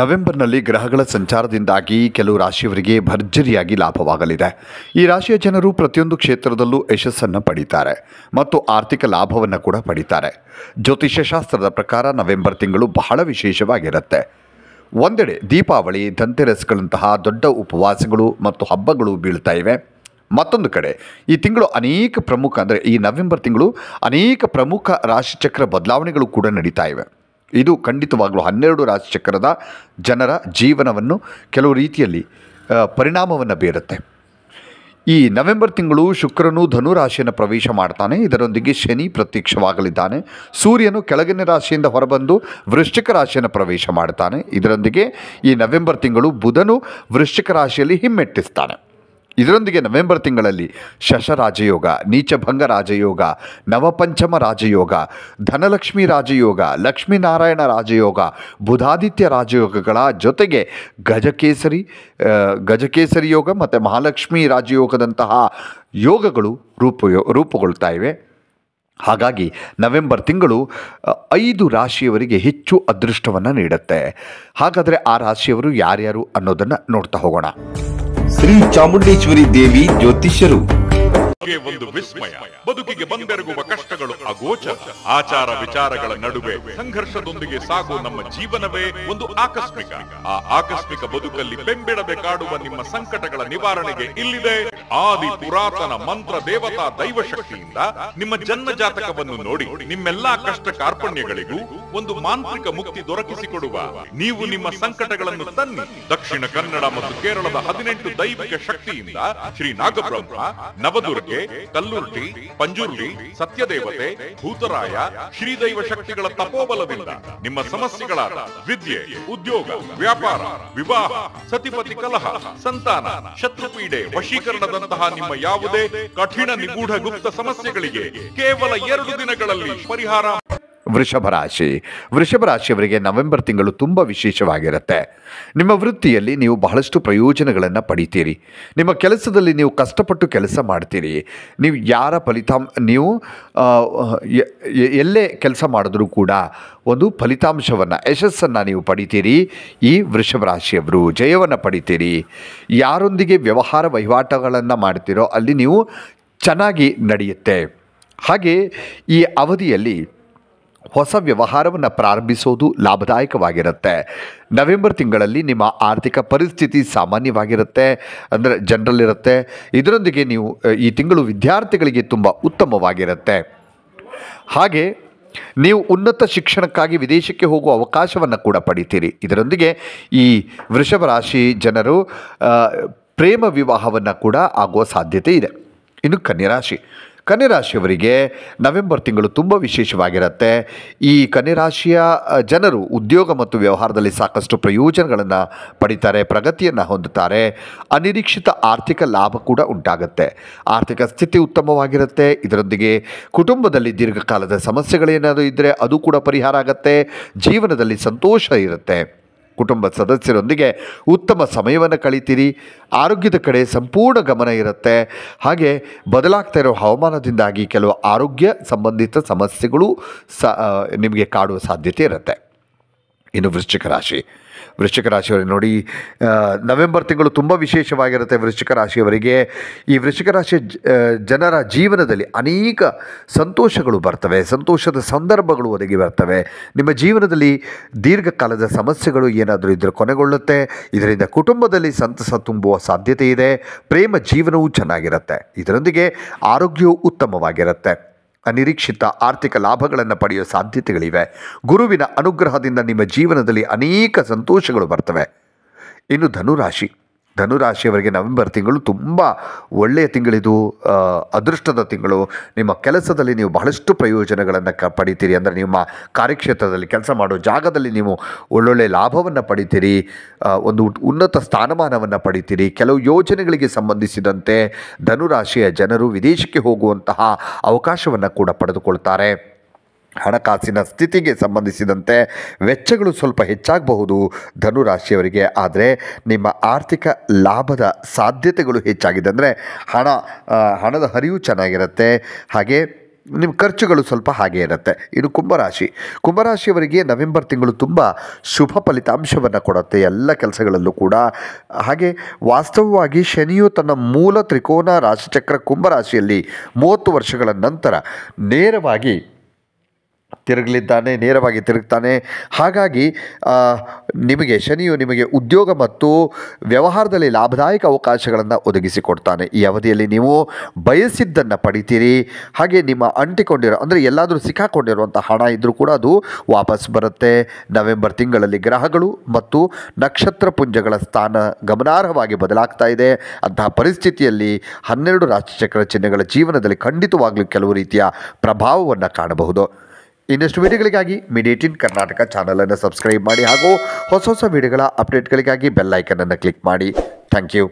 ನವೆಂಬರ್ನಲ್ಲಿ ಗ್ರಹಗಳ ಸಂಚಾರದಿಂದಾಗಿ ಕೆಲವು ರಾಶಿಯವರಿಗೆ ಭರ್ಜರಿಯಾಗಿ ಲಾಭವಾಗಲಿದೆ ಈ ರಾಶಿಯ ಜನರು ಪ್ರತಿಯೊಂದು ಕ್ಷೇತ್ರದಲ್ಲೂ ಯಶಸ್ಸನ್ನು ಪಡೀತಾರೆ ಮತ್ತು ಆರ್ಥಿಕ ಲಾಭವನ್ನು ಕೂಡ ಪಡೀತಾರೆ ಜ್ಯೋತಿಷ್ಯ ಶಾಸ್ತ್ರದ ಪ್ರಕಾರ ನವೆಂಬರ್ ತಿಂಗಳು ಬಹಳ ವಿಶೇಷವಾಗಿರುತ್ತೆ ಒಂದೆಡೆ ದೀಪಾವಳಿ ಧಂತೆರಸ್ಗಳಂತಹ ದೊಡ್ಡ ಉಪವಾಸಗಳು ಮತ್ತು ಹಬ್ಬಗಳು ಬೀಳ್ತಾ ಇವೆ ಮತ್ತೊಂದು ಕಡೆ ಈ ತಿಂಗಳು ಅನೇಕ ಪ್ರಮುಖ ಅಂದರೆ ಈ ನವೆಂಬರ್ ತಿಂಗಳು ಅನೇಕ ಪ್ರಮುಖ ರಾಶಿಚಕ್ರ ಬದಲಾವಣೆಗಳು ಕೂಡ ನಡೀತಾ ಇವೆ ಇದು ಖಂಡಿತವಾಗಲೂ ಹನ್ನೆರಡು ಚಕ್ರದ ಜನರ ಜೀವನವನ್ನು ಕೆಲವು ರೀತಿಯಲ್ಲಿ ಪರಿಣಾಮವನ್ನು ಬೀರುತ್ತೆ ಈ ನವೆಂಬರ್ ತಿಂಗಳು ಶುಕ್ರನು ಧನು ಪ್ರವೇಶ ಮಾಡ್ತಾನೆ ಇದರೊಂದಿಗೆ ಶನಿ ಪ್ರತ್ಯಕ್ಷವಾಗಲಿದ್ದಾನೆ ಸೂರ್ಯನು ಕೆಳಗಿನ ರಾಶಿಯಿಂದ ಹೊರಬಂದು ವೃಶ್ಚಿಕ ರಾಶಿಯನ್ನು ಪ್ರವೇಶ ಮಾಡ್ತಾನೆ ಇದರೊಂದಿಗೆ ಈ ನವೆಂಬರ್ ತಿಂಗಳು ಬುಧನು ವೃಶ್ಚಿಕ ರಾಶಿಯಲ್ಲಿ ಹಿಮ್ಮೆಟ್ಟಿಸ್ತಾನೆ ಇದರೊಂದಿಗೆ ನವೆಂಬರ್ ತಿಂಗಳಲ್ಲಿ ಶಶರಾಜಯೋಗ ನೀಚಭಂಗ ರಾಜಯೋಗ ನವಪಂಚಮ ರಾಜಯೋಗ ಧನಲಕ್ಷ್ಮಿ ರಾಜಯೋಗ ಲಕ್ಷ್ಮೀನಾರಾಯಣ ರಾಜಯೋಗ ಬುಧಾದಿತ್ಯ ರಾಜಯೋಗಗಳ ಜೊತೆಗೆ ಗಜಕೇಸರಿ ಗಜಕೇಸರಿ ಯೋಗ ಮತ್ತು ಮಹಾಲಕ್ಷ್ಮಿ ರಾಜಯೋಗದಂತಹ ಯೋಗಗಳು ರೂಪ ರೂಪುಗೊಳ್ತಾ ಇವೆ ಹಾಗಾಗಿ ನವೆಂಬರ್ ತಿಂಗಳು ಐದು ರಾಶಿಯವರಿಗೆ ಹೆಚ್ಚು ಅದೃಷ್ಟವನ್ನು ನೀಡುತ್ತೆ ಹಾಗಾದರೆ ಆ ರಾಶಿಯವರು ಯಾರ್ಯಾರು ಅನ್ನೋದನ್ನು ನೋಡ್ತಾ ಹೋಗೋಣ ಶ್ರೀ ಚಾಮುಂಡೇಶ್ವರಿ ದೇವಿ ಜ್ಯೋತಿಷ್ಯರು ಒಂದು ವಿಸ್ಮಯ ಬದುಕಿಗೆ ಬಂದೆರಗುವ ಕಷ್ಟಗಳು ಅಗೋಚರ ಆಚಾರ ವಿಚಾರಗಳ ನಡುವೆ ಸಂಘರ್ಷದೊಂದಿಗೆ ಸಾಗುವ ನಮ್ಮ ಜೀವನವೇ ಒಂದು ಆಕಸ್ಮಿಕ ಆ ಆಕಸ್ಮಿಕ ಬದುಕಲ್ಲಿ ಬೆಂಬಿಡದೆ ಕಾಡುವ ನಿಮ್ಮ ಸಂಕಟಗಳ ನಿವಾರಣೆಗೆ ಇಲ್ಲಿದೆ ಆದಿ ಪುರಾತನ ಮಂತ್ರ ದೇವತಾ ದೈವ ಶಕ್ತಿಯಿಂದ ನಿಮ್ಮ ಜನ್ಮ ಜಾತಕವನ್ನು ನೋಡಿ ನಿಮ್ಮೆಲ್ಲಾ ಕಷ್ಟ ಕಾರ್ಪಣ್ಯಗಳಿಗೂ ಒಂದು ಮಾಂತ್ರಿಕ ಮುಕ್ತಿ ದೊರಕಿಸಿಕೊಡುವ ನೀವು ನಿಮ್ಮ ಸಂಕಟಗಳನ್ನು ತನ್ನಿ ದಕ್ಷಿಣ ಕನ್ನಡ ಮತ್ತು ಕೇರಳದ ಹದಿನೆಂಟು ದೈವಿಕ ಶಕ್ತಿಯಿಂದ ಶ್ರೀ ನಾಗಬ್ರಹ್ಮ ನವದುರ್ಗೆ ಕಲ್ಲುರ್ಟಿ ಪಂಜುರ್ಲಿ ಸತ್ಯದೇವತೆ ಭೂತರಾಯ ಶ್ರೀದೈವ ಶಕ್ತಿಗಳ ತಪೋಬಲದಿಂದ ನಿಮ್ಮ ಸಮಸ್ಯೆಗಳಾದ ವಿದ್ಯೆ ಉದ್ಯೋಗ ವ್ಯಾಪಾರ ವಿವಾಹ ಸತಿಪತಿ ಕಲಹ ಸಂತಾನ ಶತ್ರುಪೀಡೆ ವಶೀಕರಣದಂತಹ ನಿಮ್ಮ ಯಾವುದೇ ಕಠಿಣ ನಿಗೂಢ ಗುಪ್ತ ಸಮಸ್ಯೆಗಳಿಗೆ ಕೇವಲ ಎರಡು ದಿನಗಳಲ್ಲಿ ಪರಿಹಾರ ವೃಷಭ ರಾಶಿ ವೃಷಭ ರಾಶಿಯವರಿಗೆ ನವೆಂಬರ್ ತಿಂಗಳು ತುಂಬ ವಿಶೇಷವಾಗಿರುತ್ತೆ ನಿಮ್ಮ ವೃತ್ತಿಯಲ್ಲಿ ನೀವು ಬಹಳಷ್ಟು ಪ್ರಯೋಜನಗಳನ್ನು ಪಡಿತೀರಿ ನಿಮ್ಮ ಕೆಲಸದಲ್ಲಿ ನೀವು ಕಷ್ಟಪಟ್ಟು ಕೆಲಸ ಮಾಡ್ತೀರಿ ನೀವು ಯಾರ ಫಲಿತಾಂಶ ನೀವು ಎಲ್ಲೇ ಕೆಲಸ ಮಾಡಿದ್ರೂ ಕೂಡ ಒಂದು ಫಲಿತಾಂಶವನ್ನು ಯಶಸ್ಸನ್ನು ನೀವು ಪಡಿತೀರಿ ಈ ವೃಷಭ ರಾಶಿಯವರು ಜಯವನ್ನು ಪಡಿತೀರಿ ಯಾರೊಂದಿಗೆ ವ್ಯವಹಾರ ವಹಿವಾಟುಗಳನ್ನು ಮಾಡ್ತೀರೋ ಅಲ್ಲಿ ನೀವು ಚೆನ್ನಾಗಿ ನಡೆಯುತ್ತೆ ಹಾಗೆ ಈ ಅವಧಿಯಲ್ಲಿ ಹೊಸ ವ್ಯವಹಾರವನ್ನು ಪ್ರಾರಂಭಿಸೋದು ಲಾಭದಾಯಕವಾಗಿರುತ್ತೆ ನವೆಂಬರ್ ತಿಂಗಳಲ್ಲಿ ನಿಮ್ಮ ಆರ್ಥಿಕ ಪರಿಸ್ಥಿತಿ ಸಾಮಾನ್ಯವಾಗಿರುತ್ತೆ ಅಂದರೆ ಜನರಲ್ ಇರುತ್ತೆ ಇದರೊಂದಿಗೆ ನೀವು ಈ ತಿಂಗಳು ವಿದ್ಯಾರ್ಥಿಗಳಿಗೆ ತುಂಬ ಉತ್ತಮವಾಗಿರುತ್ತೆ ಹಾಗೆ ನೀವು ಉನ್ನತ ಶಿಕ್ಷಣಕ್ಕಾಗಿ ವಿದೇಶಕ್ಕೆ ಹೋಗುವ ಅವಕಾಶವನ್ನು ಕೂಡ ಪಡಿತೀರಿ ಇದರೊಂದಿಗೆ ಈ ವೃಷಭ ರಾಶಿ ಜನರು ಪ್ರೇಮ ವಿವಾಹವನ್ನು ಕೂಡ ಆಗುವ ಸಾಧ್ಯತೆ ಇದೆ ಇನ್ನು ಕನ್ಯರಾಶಿ ಕನ್ಯರಾಶಿಯವರಿಗೆ ನವೆಂಬರ್ ತಿಂಗಳು ತುಂಬ ವಿಶೇಷವಾಗಿರುತ್ತೆ ಈ ಕನ್ಯರಾಶಿಯ ಜನರು ಉದ್ಯೋಗ ಮತ್ತು ವ್ಯವಹಾರದಲ್ಲಿ ಸಾಕಷ್ಟು ಪ್ರಯೋಜನಗಳನ್ನು ಪಡಿತಾರೆ ಪ್ರಗತಿಯನ್ನು ಹೊಂದುತ್ತಾರೆ ಅನಿರೀಕ್ಷಿತ ಆರ್ಥಿಕ ಲಾಭ ಕೂಡ ಉಂಟಾಗುತ್ತೆ ಆರ್ಥಿಕ ಸ್ಥಿತಿ ಉತ್ತಮವಾಗಿರುತ್ತೆ ಇದರೊಂದಿಗೆ ಕುಟುಂಬದಲ್ಲಿ ದೀರ್ಘಕಾಲದ ಸಮಸ್ಯೆಗಳೇನಾದರೂ ಇದ್ದರೆ ಅದು ಕೂಡ ಪರಿಹಾರ ಆಗುತ್ತೆ ಜೀವನದಲ್ಲಿ ಸಂತೋಷ ಇರುತ್ತೆ ಕುಟುಂಬ ಸದಸ್ಯರೊಂದಿಗೆ ಉತ್ತಮ ಸಮಯವನ್ನು ಕಳೀತೀರಿ ಆರೋಗ್ಯದ ಕಡೆ ಸಂಪೂರ್ಣ ಗಮನ ಇರುತ್ತೆ ಹಾಗೆ ಬದಲಾಗ್ತಾ ಇರೋ ಹವಾಮಾನದಿಂದಾಗಿ ಕೆಲವು ಆರೋಗ್ಯ ಸಂಬಂಧಿತ ಸಮಸ್ಯೆಗಳು ಸ ನಿಮಗೆ ಕಾಡುವ ಸಾಧ್ಯತೆ ಇರುತ್ತೆ ಇನ್ನು ವೃಶ್ಚಿಕ ರಾಶಿ ವೃಶ್ಚಿಕ ರಾಶಿಯವರಿಗೆ ನೋಡಿ ನವೆಂಬರ್ ತಿಂಗಳು ತುಂಬ ವಿಶೇಷವಾಗಿರುತ್ತೆ ವೃಶ್ಚಿಕ ರಾಶಿಯವರಿಗೆ ಈ ವೃಶ್ಚಿಕ ರಾಶಿಯ ಜನರ ಜೀವನದಲ್ಲಿ ಅನೇಕ ಸಂತೋಷಗಳು ಬರ್ತವೆ ಸಂತೋಷದ ಸಂದರ್ಭಗಳು ಒದಗಿ ಬರ್ತವೆ ನಿಮ್ಮ ಜೀವನದಲ್ಲಿ ದೀರ್ಘಕಾಲದ ಸಮಸ್ಯೆಗಳು ಏನಾದರೂ ಇದ್ದರೆ ಕೊನೆಗೊಳ್ಳುತ್ತೆ ಇದರಿಂದ ಕುಟುಂಬದಲ್ಲಿ ಸಂತಸ ತುಂಬುವ ಸಾಧ್ಯತೆ ಇದೆ ಪ್ರೇಮ ಜೀವನವೂ ಚೆನ್ನಾಗಿರುತ್ತೆ ಇದರೊಂದಿಗೆ ಆರೋಗ್ಯವು ಉತ್ತಮವಾಗಿರುತ್ತೆ ಅನಿರೀಕ್ಷಿತ ಆರ್ಥಿಕ ಲಾಭಗಳನ್ನು ಪಡೆಯುವ ಸಾಧ್ಯತೆಗಳಿವೆ ಗುರುವಿನ ಅನುಗ್ರಹದಿಂದ ನಿಮ್ಮ ಜೀವನದಲ್ಲಿ ಅನೇಕ ಸಂತೋಷಗಳು ಬರ್ತವೆ ಇನ್ನು ಧನುರಾಶಿ ಧನುರಾಶಿಯವರಿಗೆ ನವೆಂಬರ್ ತಿಂಗಳು ತುಂಬ ಒಳ್ಳೆಯ ತಿಂಗಳಿದು ಅದೃಷ್ಟದ ತಿಂಗಳು ನಿಮ್ಮ ಕೆಲಸದಲ್ಲಿ ನೀವು ಬಹಳಷ್ಟು ಪ್ರಯೋಜನಗಳನ್ನು ಕ ಪಡಿತೀರಿ ಅಂದರೆ ನಿಮ್ಮ ಕಾರ್ಯಕ್ಷೇತ್ರದಲ್ಲಿ ಕೆಲಸ ಮಾಡೋ ಜಾಗದಲ್ಲಿ ನೀವು ಒಳ್ಳೊಳ್ಳೆ ಲಾಭವನ್ನು ಪಡಿತೀರಿ ಒಂದು ಉನ್ನತ ಸ್ಥಾನಮಾನವನ್ನು ಪಡಿತೀರಿ ಕೆಲವು ಯೋಜನೆಗಳಿಗೆ ಸಂಬಂಧಿಸಿದಂತೆ ಧನುರಾಶಿಯ ಜನರು ವಿದೇಶಕ್ಕೆ ಹೋಗುವಂತಹ ಅವಕಾಶವನ್ನು ಕೂಡ ಪಡೆದುಕೊಳ್ತಾರೆ ಹಣಕಾಸಿನ ಸ್ಥಿತಿಗೆ ಸಂಬಂಧಿಸಿದಂತೆ ವೆಚ್ಚಗಳು ಸ್ವಲ್ಪ ಹೆಚ್ಚಾಗಬಹುದು ಧನುರಾಶಿಯವರಿಗೆ ಆದರೆ ನಿಮ್ಮ ಆರ್ಥಿಕ ಲಾಭದ ಸಾಧ್ಯತೆಗಳು ಹೆಚ್ಚಾಗಿದೆ ಅಂದರೆ ಹಣ ಹಣದ ಹರಿವು ಚೆನ್ನಾಗಿರುತ್ತೆ ಹಾಗೆ ನಿಮ್ಮ ಖರ್ಚುಗಳು ಸ್ವಲ್ಪ ಹಾಗೆ ಇರುತ್ತೆ ಇದು ಕುಂಭರಾಶಿ ಕುಂಭರಾಶಿಯವರಿಗೆ ನವೆಂಬರ್ ತಿಂಗಳು ತುಂಬ ಶುಭ ಫಲಿತಾಂಶವನ್ನು ಕೊಡುತ್ತೆ ಎಲ್ಲ ಕೆಲಸಗಳಲ್ಲೂ ಕೂಡ ಹಾಗೆ ವಾಸ್ತವವಾಗಿ ಶನಿಯು ತನ್ನ ಮೂಲ ತ್ರಿಕೋನ ರಾಶಿಚಕ್ರ ಕುಂಭರಾಶಿಯಲ್ಲಿ ಮೂವತ್ತು ವರ್ಷಗಳ ನಂತರ ನೇರವಾಗಿ ತಿರುಗಲಿದ್ದಾನೆ ನೇರವಾಗಿ ತಿರುಗ್ತಾನೆ ಹಾಗಾಗಿ ನಿಮಗೆ ಶನಿಯು ನಿಮಗೆ ಉದ್ಯೋಗ ಮತ್ತು ವ್ಯವಹಾರದಲ್ಲಿ ಲಾಭದಾಯಕ ಅವಕಾಶಗಳನ್ನು ಒದಗಿಸಿಕೊಡ್ತಾನೆ ಈ ಅವಧಿಯಲ್ಲಿ ನೀವು ಬಯಸಿದ್ದನ್ನು ಪಡಿತೀರಿ ಹಾಗೆ ನಿಮ್ಮ ಅಂಟಿಕೊಂಡಿರೋ ಅಂದರೆ ಎಲ್ಲಾದರೂ ಸಿಕ್ಕಾಕೊಂಡಿರುವಂಥ ಹಣ ಇದ್ದರೂ ಕೂಡ ಅದು ವಾಪಸ್ ಬರುತ್ತೆ ನವೆಂಬರ್ ತಿಂಗಳಲ್ಲಿ ಗ್ರಹಗಳು ಮತ್ತು ನಕ್ಷತ್ರ ಪುಂಜಗಳ ಸ್ಥಾನ ಗಮನಾರ್ಹವಾಗಿ ಬದಲಾಗ್ತಾ ಇದೆ ಅಂತಹ ಪರಿಸ್ಥಿತಿಯಲ್ಲಿ ಹನ್ನೆರಡು ರಾಶಿಚಕ್ರ ಚಿಹ್ನೆಗಳ ಜೀವನದಲ್ಲಿ ಖಂಡಿತವಾಗಲೂ ಕೆಲವು ರೀತಿಯ ಪ್ರಭಾವವನ್ನು ಕಾಣಬಹುದು ಇನ್ನಷ್ಟು ವಿಡಿಯೋಗಳಿಗಾಗಿ 미디어ಟಿನ್ ಕರ್ನಾಟಕ ಚಾನೆಲ್ ಅನ್ನು ಸಬ್ಸ್ಕ್ರೈಬ್ ಮಾಡಿ ಹಾಗೂ ಹೊಸ ಹೊಸ ವಿಡಿಯೋಗಳ ಅಪ್ಡೇಟ್ ಗಳಿಗಾಗಿ ಬೆಲ್ ಐಕಾನ್ ಅನ್ನು ಕ್ಲಿಕ್ ಮಾಡಿ ಥ್ಯಾಂಕ್ ಯು